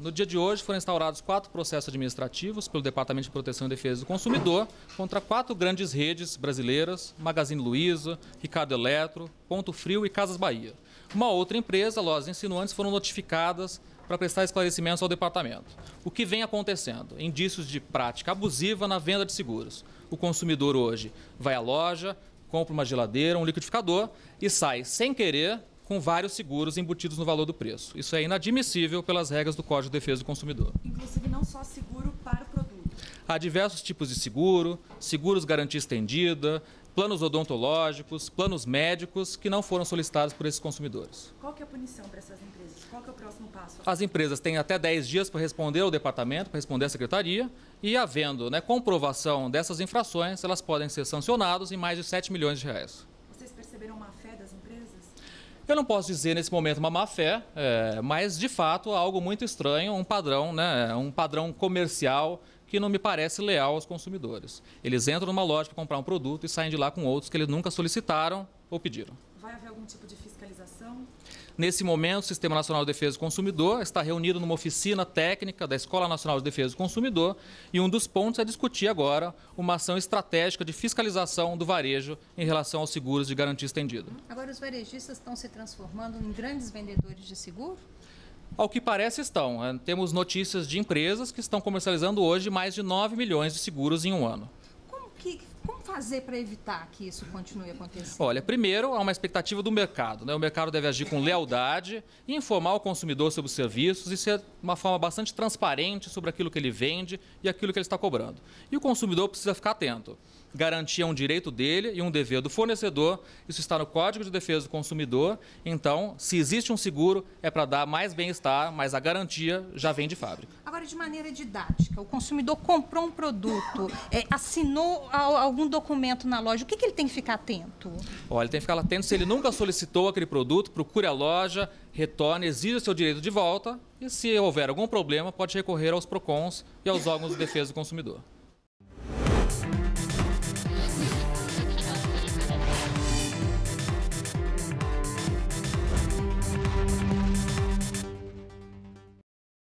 No dia de hoje foram instaurados quatro processos administrativos pelo Departamento de Proteção e Defesa do Consumidor contra quatro grandes redes brasileiras, Magazine Luiza, Ricardo Eletro, Ponto Frio e Casas Bahia. Uma outra empresa, lojas insinuantes, foram notificadas para prestar esclarecimentos ao departamento. O que vem acontecendo? Indícios de prática abusiva na venda de seguros. O consumidor hoje vai à loja, compra uma geladeira, um liquidificador e sai sem querer com vários seguros embutidos no valor do preço. Isso é inadmissível pelas regras do Código de Defesa do Consumidor. Inclusive, não só seguro para o produto. Há diversos tipos de seguro, seguros garantia estendida, planos odontológicos, planos médicos que não foram solicitados por esses consumidores. Qual que é a punição para essas empresas? Qual que é o próximo passo? As empresas têm até 10 dias para responder ao departamento, para responder à secretaria, e havendo né, comprovação dessas infrações, elas podem ser sancionadas em mais de 7 milhões de reais. Vocês perceberam uma fé das empresas? Eu não posso dizer nesse momento uma má fé, é, mas de fato algo muito estranho, um padrão, né, um padrão comercial que não me parece leal aos consumidores. Eles entram numa loja para comprar um produto e saem de lá com outros que eles nunca solicitaram ou pediram. Vai haver algum tipo de fiscalização? Nesse momento, o Sistema Nacional de Defesa do Consumidor está reunido numa oficina técnica da Escola Nacional de Defesa do Consumidor e um dos pontos é discutir agora uma ação estratégica de fiscalização do varejo em relação aos seguros de garantia estendida. Agora, os varejistas estão se transformando em grandes vendedores de seguro? Ao que parece, estão. É, temos notícias de empresas que estão comercializando hoje mais de 9 milhões de seguros em um ano. Como que como fazer para evitar que isso continue acontecendo? Olha, primeiro há uma expectativa do mercado. Né? O mercado deve agir com lealdade, e informar o consumidor sobre os serviços e ser uma forma bastante transparente sobre aquilo que ele vende e aquilo que ele está cobrando. E o consumidor precisa ficar atento. Garantia é um direito dele e um dever do fornecedor. Isso está no Código de Defesa do Consumidor. Então, se existe um seguro, é para dar mais bem-estar, mas a garantia já vem de fábrica. Agora, de maneira didática, o consumidor comprou um produto, é, assinou algum algum documento na loja, o que, que ele tem que ficar atento? Olha, ele tem que ficar atento se ele nunca solicitou aquele produto, procure a loja, retorne, exija seu direito de volta e se houver algum problema, pode recorrer aos PROCONs e aos órgãos de defesa do consumidor.